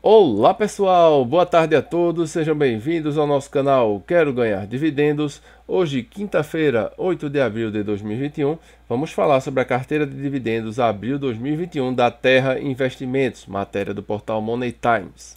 Olá pessoal, boa tarde a todos, sejam bem-vindos ao nosso canal Quero Ganhar Dividendos. Hoje, quinta-feira, 8 de abril de 2021, vamos falar sobre a carteira de dividendos abril 2021 da Terra Investimentos, matéria do portal Money Times.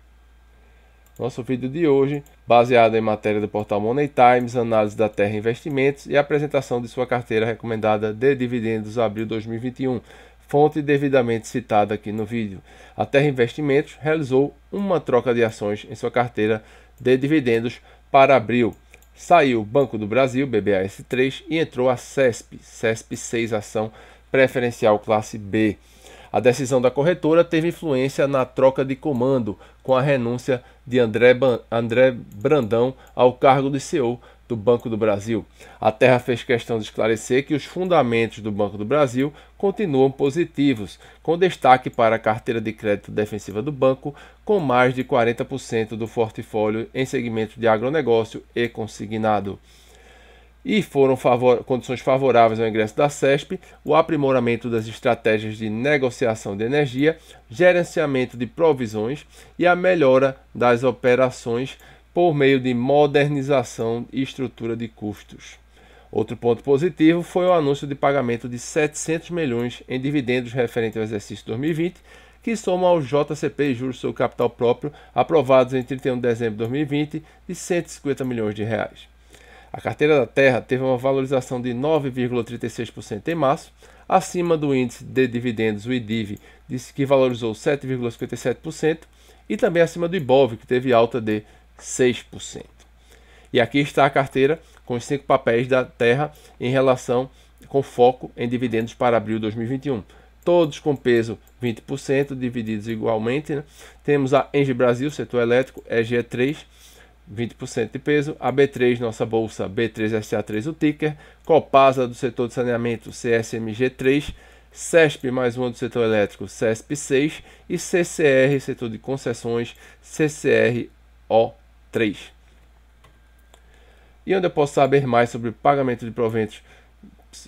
Nosso vídeo de hoje, baseado em matéria do portal Money Times, análise da Terra Investimentos e apresentação de sua carteira recomendada de dividendos abril 2021, fonte devidamente citada aqui no vídeo. A Terra Investimentos realizou uma troca de ações em sua carteira de dividendos para abril. Saiu o Banco do Brasil, BBAS3, e entrou a CESP, CESP 6 Ação Preferencial Classe B. A decisão da corretora teve influência na troca de comando com a renúncia de André, André Brandão ao cargo de CEO do Banco do Brasil. A Terra fez questão de esclarecer que os fundamentos do Banco do Brasil continuam positivos, com destaque para a carteira de crédito defensiva do banco, com mais de 40% do portfólio em segmentos de agronegócio e consignado e foram favor condições favoráveis ao ingresso da CESP, o aprimoramento das estratégias de negociação de energia, gerenciamento de provisões e a melhora das operações por meio de modernização e estrutura de custos. Outro ponto positivo foi o anúncio de pagamento de 700 milhões em dividendos referente ao exercício 2020, que somam ao JCP e juros sobre capital próprio aprovados em 31 de dezembro de 2020 de 150 milhões de reais. A carteira da terra teve uma valorização de 9,36% em março, acima do índice de dividendos, o IDIV, que valorizou 7,57%, e também acima do IBOV, que teve alta de 6%. E aqui está a carteira com os cinco papéis da terra em relação com foco em dividendos para abril de 2021 todos com peso 20%, divididos igualmente. Né? Temos a Engie Brasil, setor elétrico, EGE3, 20% de peso, a B3, nossa bolsa B3SA3, o ticker, Copasa do setor de saneamento CSMG3, CESP mais uma do setor elétrico CESP6 e CCR, setor de concessões CCRO3. E onde eu posso saber mais sobre o pagamento de proventos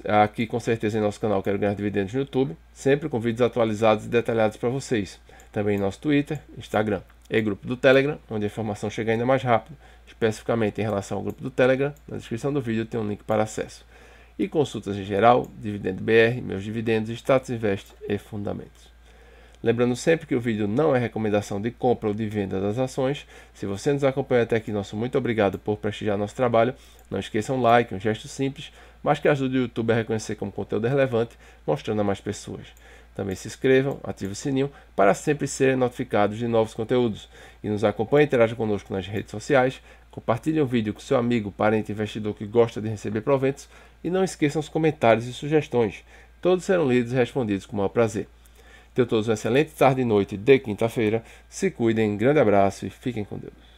aqui com certeza em nosso canal Quero Ganhar Dividendos no YouTube, sempre com vídeos atualizados e detalhados para vocês. Também em nosso Twitter, Instagram e grupo do Telegram, onde a informação chega ainda mais rápido. Especificamente em relação ao grupo do Telegram, na descrição do vídeo tem um link para acesso. E consultas em geral, Dividendo BR, Meus Dividendos, Status Invest e Fundamentos. Lembrando sempre que o vídeo não é recomendação de compra ou de venda das ações. Se você nos acompanha até aqui, nosso muito obrigado por prestigiar nosso trabalho. Não esqueça um like, um gesto simples, mas que ajude o YouTube a reconhecer como conteúdo relevante, mostrando a mais pessoas. Também se inscrevam, ative o sininho para sempre serem notificados de novos conteúdos. E nos acompanhe, interaja conosco nas redes sociais, compartilhe o vídeo com seu amigo, parente, investidor que gosta de receber proventos e não esqueçam os comentários e sugestões. Todos serão lidos e respondidos com o maior prazer. Tenham todos uma excelente tarde e noite de quinta-feira. Se cuidem, grande abraço e fiquem com Deus.